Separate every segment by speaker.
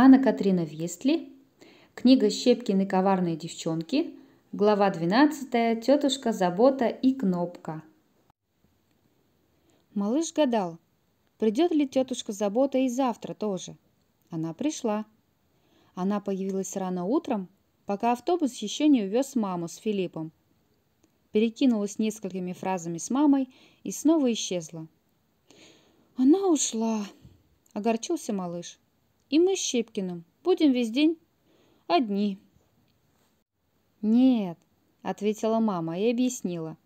Speaker 1: Анна Катрина Вестли, книга «Щепкины коварные девчонки», глава 12, тетушка Забота и Кнопка. Малыш гадал, придет ли тетушка Забота и завтра тоже. Она пришла. Она появилась рано утром, пока автобус еще не увез маму с Филиппом. Перекинулась несколькими фразами с мамой и снова исчезла. «Она ушла!» – огорчился малыш. И мы с Щепкиным будем весь день одни. Нет, ответила мама и объяснила.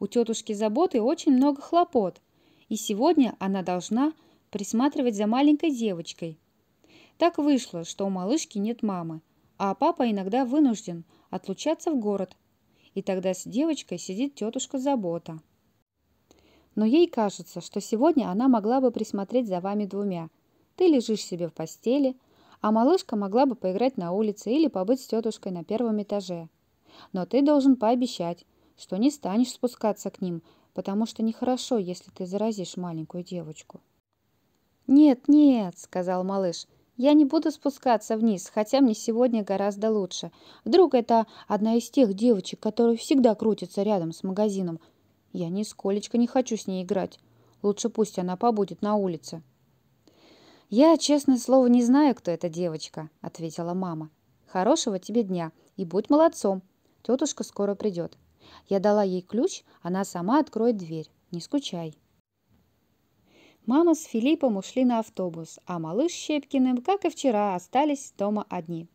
Speaker 1: У тетушки заботы очень много хлопот, и сегодня она должна присматривать за маленькой девочкой. Так вышло, что у малышки нет мамы, а папа иногда вынужден отлучаться в город, и тогда с девочкой сидит тетушка забота. Но ей кажется, что сегодня она могла бы присмотреть за вами двумя – ты лежишь себе в постели, а малышка могла бы поиграть на улице или побыть с тетушкой на первом этаже. Но ты должен пообещать, что не станешь спускаться к ним, потому что нехорошо, если ты заразишь маленькую девочку. «Нет, нет», — сказал малыш, — «я не буду спускаться вниз, хотя мне сегодня гораздо лучше. Вдруг это одна из тех девочек, которые всегда крутятся рядом с магазином. Я нисколечко не хочу с ней играть. Лучше пусть она побудет на улице». «Я, честное слово, не знаю, кто эта девочка», — ответила мама. «Хорошего тебе дня и будь молодцом. Тетушка скоро придет. Я дала ей ключ, она сама откроет дверь. Не скучай». Мама с Филиппом ушли на автобус, а малыш с Щепкиным, как и вчера, остались дома одни.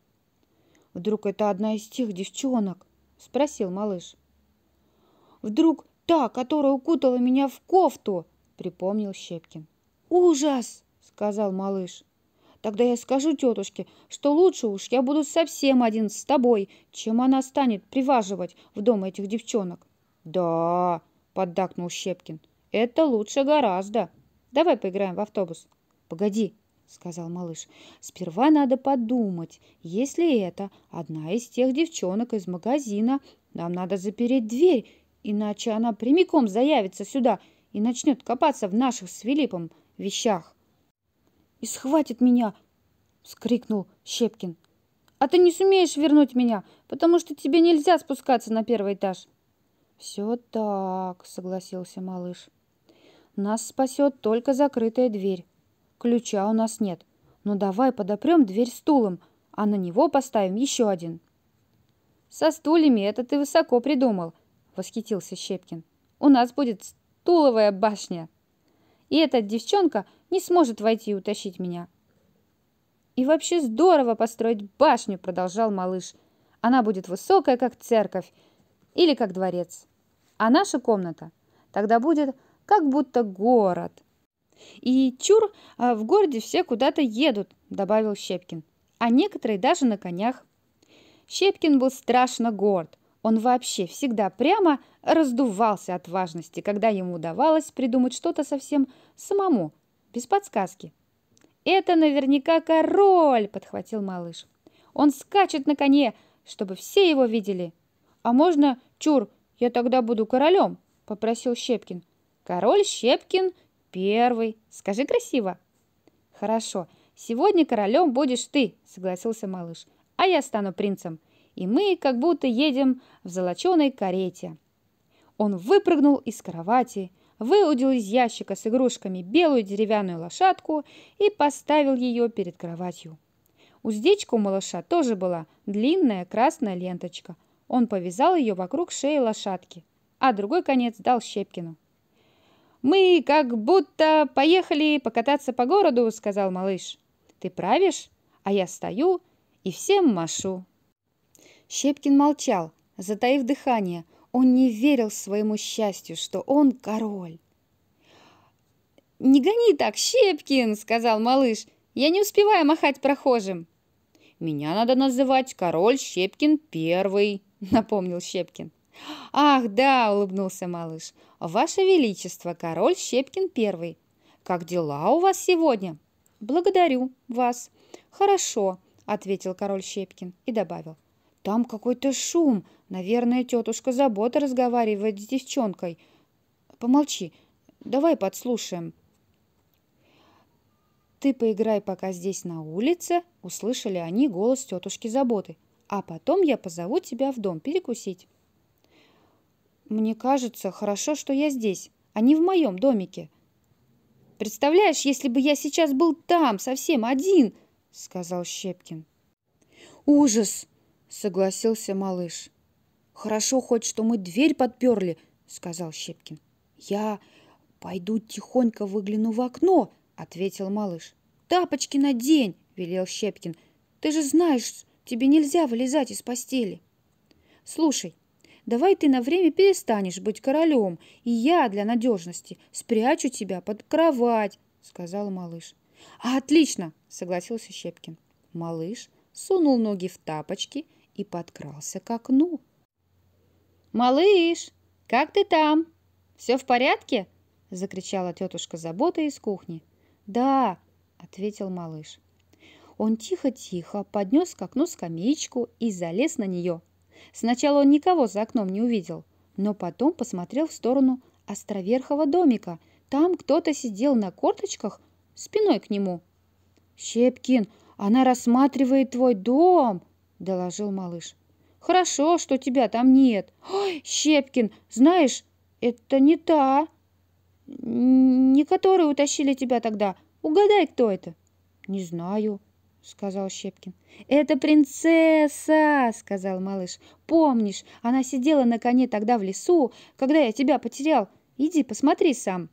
Speaker 1: «Вдруг это одна из тех девчонок?» – спросил малыш. «Вдруг та, которая укутала меня в кофту?» – припомнил Щепкин. «Ужас!» — сказал малыш. «Тогда я скажу тетушке, что лучше уж я буду совсем один с тобой, чем она станет приваживать в дом этих девчонок». «Да», — поддакнул Щепкин, — «это лучше гораздо. Давай поиграем в автобус». «Погоди», — сказал малыш, — «сперва надо подумать, если это одна из тех девчонок из магазина, нам надо запереть дверь, иначе она прямиком заявится сюда и начнет копаться в наших с Филиппом вещах» и схватит меня!» — вскрикнул Щепкин. «А ты не сумеешь вернуть меня, потому что тебе нельзя спускаться на первый этаж!» «Все так», — согласился малыш. «Нас спасет только закрытая дверь. Ключа у нас нет. Но ну давай подопрем дверь стулом, а на него поставим еще один». «Со стульями это ты высоко придумал», — восхитился Щепкин. «У нас будет стуловая башня. И эта девчонка — не сможет войти и утащить меня. «И вообще здорово построить башню», — продолжал малыш. «Она будет высокая, как церковь или как дворец. А наша комната тогда будет как будто город». «И чур, а, в городе все куда-то едут», — добавил Щепкин. «А некоторые даже на конях». Щепкин был страшно горд. Он вообще всегда прямо раздувался от важности, когда ему удавалось придумать что-то совсем самому, без подсказки. «Это наверняка король!» – подхватил малыш. «Он скачет на коне, чтобы все его видели!» «А можно, чур, я тогда буду королем?» – попросил Щепкин. «Король Щепкин первый. Скажи красиво!» «Хорошо, сегодня королем будешь ты!» – согласился малыш. «А я стану принцем!» И мы как будто едем в золоченой карете. Он выпрыгнул из кровати – выудил из ящика с игрушками белую деревянную лошадку и поставил ее перед кроватью. Уздечка у малыша тоже была длинная красная ленточка. Он повязал ее вокруг шеи лошадки, а другой конец дал Щепкину. «Мы как будто поехали покататься по городу», — сказал малыш. «Ты правишь, а я стою и всем машу». Щепкин молчал, затаив дыхание. Он не верил своему счастью, что он король. «Не гони так, Щепкин!» — сказал малыш. «Я не успеваю махать прохожим!» «Меня надо называть король Щепкин Первый!» — напомнил Щепкин. «Ах, да!» — улыбнулся малыш. «Ваше Величество, король Щепкин Первый! Как дела у вас сегодня?» «Благодарю вас!» «Хорошо!» — ответил король Щепкин и добавил. Там какой-то шум. Наверное, тетушка Забота разговаривает с девчонкой. Помолчи. Давай подслушаем. Ты поиграй пока здесь на улице, услышали они голос тетушки Заботы. А потом я позову тебя в дом перекусить. Мне кажется, хорошо, что я здесь, а не в моем домике. Представляешь, если бы я сейчас был там, совсем один, сказал Щепкин. Ужас! согласился малыш. «Хорошо хоть, что мы дверь подперли», — сказал Щепкин. «Я пойду тихонько выгляну в окно», — ответил малыш. «Тапочки надень», — велел Щепкин. «Ты же знаешь, тебе нельзя вылезать из постели». «Слушай, давай ты на время перестанешь быть королем, и я для надежности спрячу тебя под кровать», — сказал малыш. «А, отлично!» — согласился Щепкин. Малыш сунул ноги в тапочки — и подкрался к окну. «Малыш, как ты там? Все в порядке?» – закричала тетушка Забота из кухни. «Да», – ответил малыш. Он тихо-тихо поднес к окну скамеечку и залез на нее. Сначала он никого за окном не увидел, но потом посмотрел в сторону островерхого домика. Там кто-то сидел на корточках спиной к нему. «Щепкин, она рассматривает твой дом!» доложил малыш. «Хорошо, что тебя там нет. Ой, Щепкин, знаешь, это не та, не которую утащили тебя тогда. Угадай, кто это?» «Не знаю», — сказал Щепкин. «Это принцесса!» — сказал малыш. «Помнишь, она сидела на коне тогда в лесу, когда я тебя потерял. Иди, посмотри сам».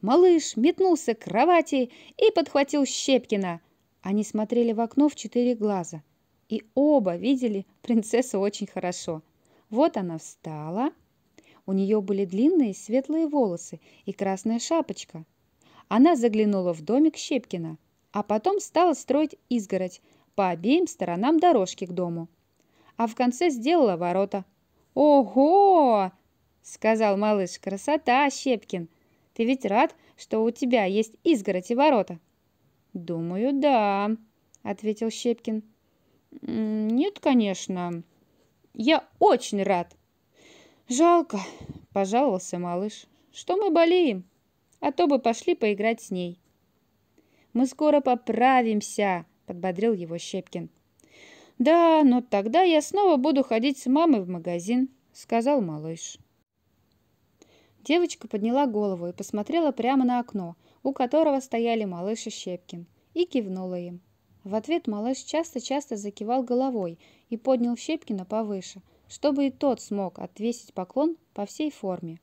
Speaker 1: Малыш метнулся к кровати и подхватил Щепкина. Они смотрели в окно в четыре глаза — и оба видели принцессу очень хорошо. Вот она встала. У нее были длинные светлые волосы и красная шапочка. Она заглянула в домик Щепкина, а потом стала строить изгородь по обеим сторонам дорожки к дому. А в конце сделала ворота. «Ого!» — сказал малыш. «Красота, Щепкин! Ты ведь рад, что у тебя есть изгородь и ворота?» «Думаю, да», — ответил Щепкин. Нет, конечно. Я очень рад. Жалко, пожаловался малыш, что мы болеем, а то бы пошли поиграть с ней. Мы скоро поправимся, подбодрил его Щепкин. Да, но тогда я снова буду ходить с мамой в магазин, сказал малыш. Девочка подняла голову и посмотрела прямо на окно, у которого стояли малыш и Щепкин, и кивнула им. В ответ малыш часто-часто закивал головой и поднял Щепкина повыше, чтобы и тот смог отвесить поклон по всей форме.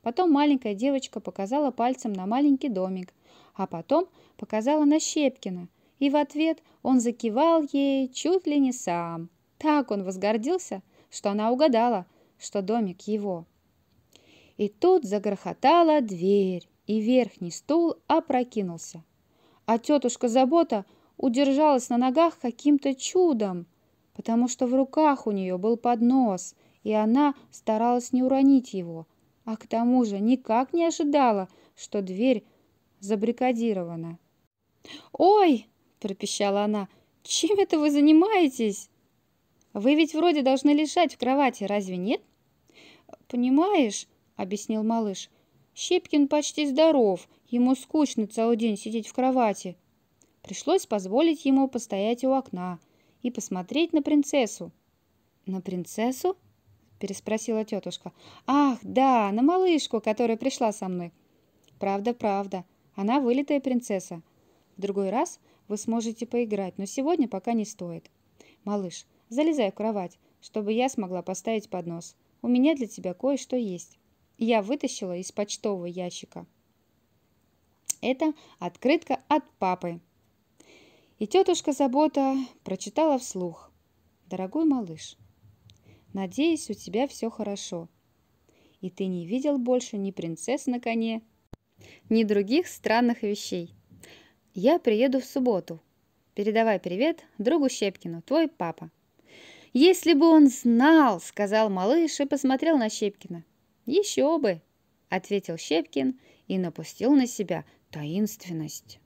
Speaker 1: Потом маленькая девочка показала пальцем на маленький домик, а потом показала на Щепкина, и в ответ он закивал ей чуть ли не сам. Так он возгордился, что она угадала, что домик его. И тут загрохотала дверь, и верхний стул опрокинулся. А тетушка Забота – удержалась на ногах каким-то чудом, потому что в руках у нее был поднос, и она старалась не уронить его, а к тому же никак не ожидала, что дверь забрикадирована. «Ой!» – пропищала она. «Чем это вы занимаетесь? Вы ведь вроде должны лежать в кровати, разве нет?» «Понимаешь», – объяснил малыш, – «Щепкин почти здоров, ему скучно целый день сидеть в кровати. Пришлось позволить ему постоять у окна и посмотреть на принцессу. «На принцессу?» – переспросила тетушка. «Ах, да, на малышку, которая пришла со мной». «Правда, правда, она вылитая принцесса. В другой раз вы сможете поиграть, но сегодня пока не стоит. Малыш, залезай в кровать, чтобы я смогла поставить поднос. У меня для тебя кое-что есть. Я вытащила из почтового ящика. Это открытка от папы. И тетушка Забота прочитала вслух. «Дорогой малыш, надеюсь, у тебя все хорошо, и ты не видел больше ни принцесс на коне, ни других странных вещей. Я приеду в субботу. Передавай привет другу Щепкину, твой папа». «Если бы он знал!» — сказал малыш и посмотрел на Щепкина. «Еще бы!» — ответил Щепкин и напустил на себя таинственность.